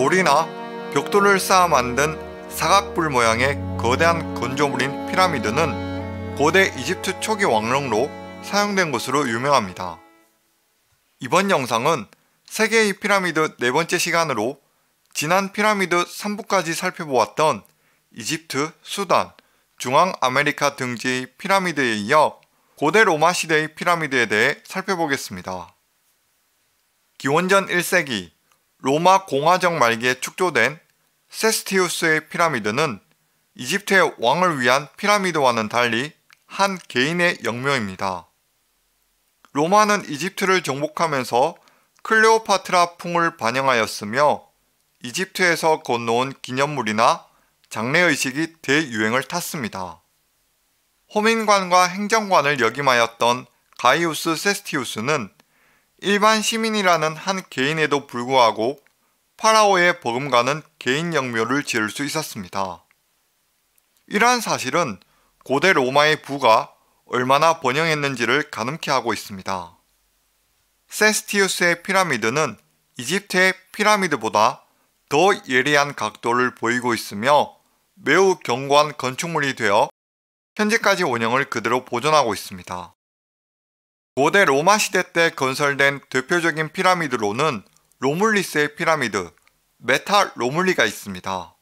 돌이나 벽돌을 쌓아 만든 사각뿔 모양의 거대한 건조물인 피라미드는 고대 이집트 초기 왕릉로 사용된 것으로 유명합니다. 이번 영상은 세계의 피라미드 네 번째 시간으로 지난 피라미드 3부까지 살펴보았던 이집트, 수단, 중앙아메리카 등지의 피라미드에 이어 고대 로마 시대의 피라미드에 대해 살펴보겠습니다. 기원전 1세기 로마 공화정 말기에 축조된 세스티우스의 피라미드는 이집트의 왕을 위한 피라미드와는 달리 한 개인의 영명입니다. 로마는 이집트를 정복하면서 클레오파트라 풍을 반영하였으며 이집트에서 건너온 기념물이나 장례의식이 대유행을 탔습니다. 호민관과 행정관을 역임하였던 가이우스 세스티우스는 일반 시민이라는 한 개인에도 불구하고 파라오의 버금가는 개인 영묘를 지을 수 있었습니다. 이러한 사실은 고대 로마의 부가 얼마나 번영했는지를 가늠케 하고 있습니다. 센스티우스의 피라미드는 이집트의 피라미드보다 더 예리한 각도를 보이고 있으며 매우 견고한 건축물이 되어 현재까지 원형을 그대로 보존하고 있습니다. 고대 로마 시대 때 건설된 대표적인 피라미드로는 로물리스의 피라미드, 메탈 로물리가 있습니다.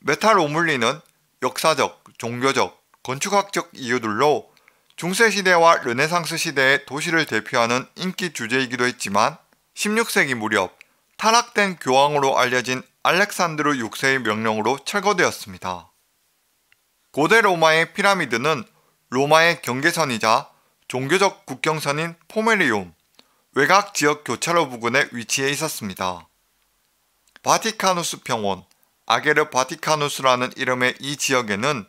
메탈 로물리는 역사적, 종교적, 건축학적 이유들로 중세시대와 르네상스 시대의 도시를 대표하는 인기 주제이기도 했지만 16세기 무렵 타락된 교황으로 알려진 알렉산드르 6세의 명령으로 철거되었습니다. 고대 로마의 피라미드는 로마의 경계선이자 종교적 국경선인 포메리움, 외곽 지역 교차로 부근에 위치해 있었습니다. 바티카누스 병원 아게르 바티카누스라는 이름의 이 지역에는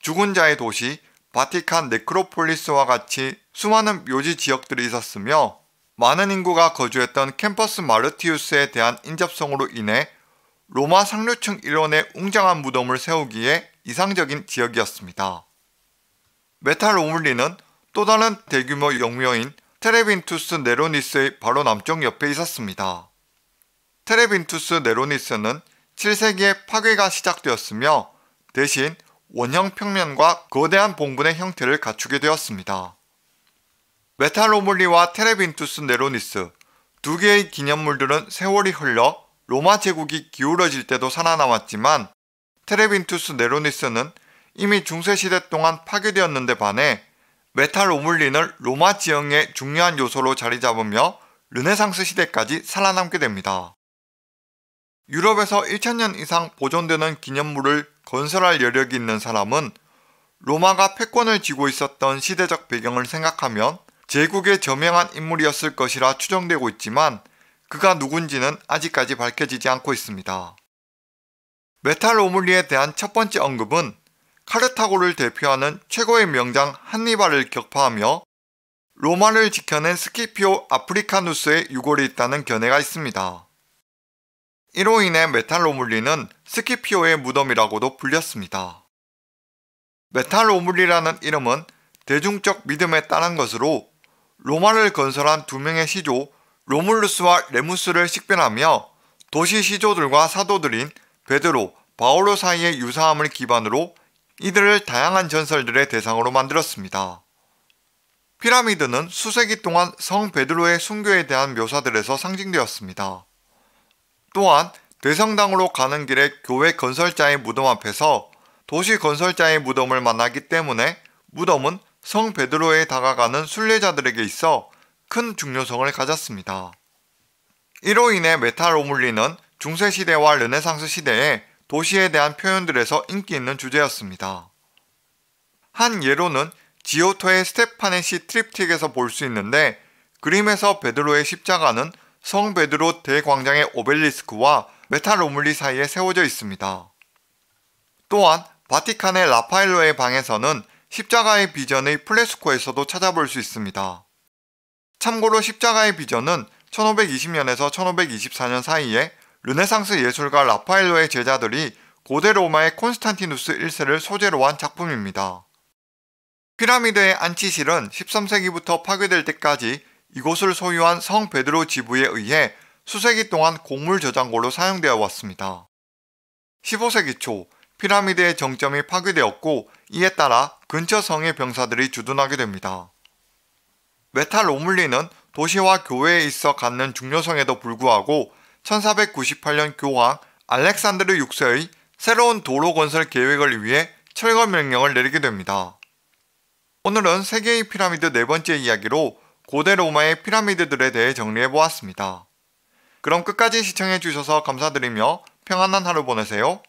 죽은 자의 도시 바티칸 네크로폴리스와 같이 수많은 묘지 지역들이 있었으며 많은 인구가 거주했던 캠퍼스 마르티우스에 대한 인접성으로 인해 로마 상류층 일원의 웅장한 무덤을 세우기에 이상적인 지역이었습니다. 메탈오믈리는 또 다른 대규모 영묘인 테레빈투스 네로니스의 바로 남쪽 옆에 있었습니다. 테레빈투스 네로니스는 7세기에 파괴가 시작되었으며 대신 원형 평면과 거대한 봉분의 형태를 갖추게 되었습니다. 메탈로몰리와 테레빈투스 네로니스 두 개의 기념물들은 세월이 흘러 로마 제국이 기울어질 때도 살아남았지만 테레빈투스 네로니스는 이미 중세시대 동안 파괴되었는데 반해 메탈 오믈린을 로마 지형의 중요한 요소로 자리 잡으며 르네상스 시대까지 살아남게 됩니다. 유럽에서 1000년 이상 보존되는 기념물을 건설할 여력이 있는 사람은 로마가 패권을 쥐고 있었던 시대적 배경을 생각하면 제국의 저명한 인물이었을 것이라 추정되고 있지만 그가 누군지는 아직까지 밝혀지지 않고 있습니다. 메탈 오믈리에 대한 첫 번째 언급은 카르타고를 대표하는 최고의 명장 한니발을 격파하며 로마를 지켜낸 스키피오 아프리카누스의 유골이 있다는 견해가 있습니다. 이로 인해 메탈로물리는 스키피오의 무덤이라고도 불렸습니다. 메탈로물리라는 이름은 대중적 믿음에 따른 것으로 로마를 건설한 두 명의 시조 로물루스와 레무스를 식별하며 도시 시조들과 사도들인 베드로, 바오로 사이의 유사함을 기반으로 이들을 다양한 전설들의 대상으로 만들었습니다. 피라미드는 수세기 동안 성 베드로의 순교에 대한 묘사들에서 상징되었습니다. 또한 대성당으로 가는 길에 교회 건설자의 무덤 앞에서 도시 건설자의 무덤을 만나기 때문에 무덤은 성 베드로에 다가가는 순례자들에게 있어 큰 중요성을 가졌습니다. 이로 인해 메탈 오믈리는 중세시대와 르네상스 시대에 도시에 대한 표현들에서 인기 있는 주제였습니다. 한 예로는 지오토의 스테파네시 트립틱에서 볼 수 있는데 그림에서 베드로의 십자가는 성 베드로 대광장의 오벨리스크와 메타로물리 사이에 세워져 있습니다. 또한 바티칸의 라파엘로의 방에서는 십자가의 비전의 플레스코에서도 찾아볼 수 있습니다. 참고로 십자가의 비전은 1520년에서 1524년 사이에 르네상스 예술가 라파엘로의 제자들이 고대 로마의 콘스탄티누스 1세를 소재로 한 작품입니다. 피라미드의 안치실은 13세기부터 파괴될 때까지 이곳을 소유한 성 베드로 지부에 의해 수세기 동안 곡물 저장고로 사용되어 왔습니다. 15세기 초 피라미드의 정점이 파괴되었고 이에 따라 근처 성의 병사들이 주둔하게 됩니다. 메탈 오물리는 도시와 교외에 있어 갖는 중요성에도 불구하고 1498년 교황 알렉산드르 6세의 새로운 도로 건설 계획을 위해 철거 명령을 내리게 됩니다. 오늘은 세계의 피라미드 네 번째 이야기로 고대 로마의 피라미드들에 대해 정리해보았습니다. 그럼 끝까지 시청해주셔서 감사드리며 평안한 하루 보내세요.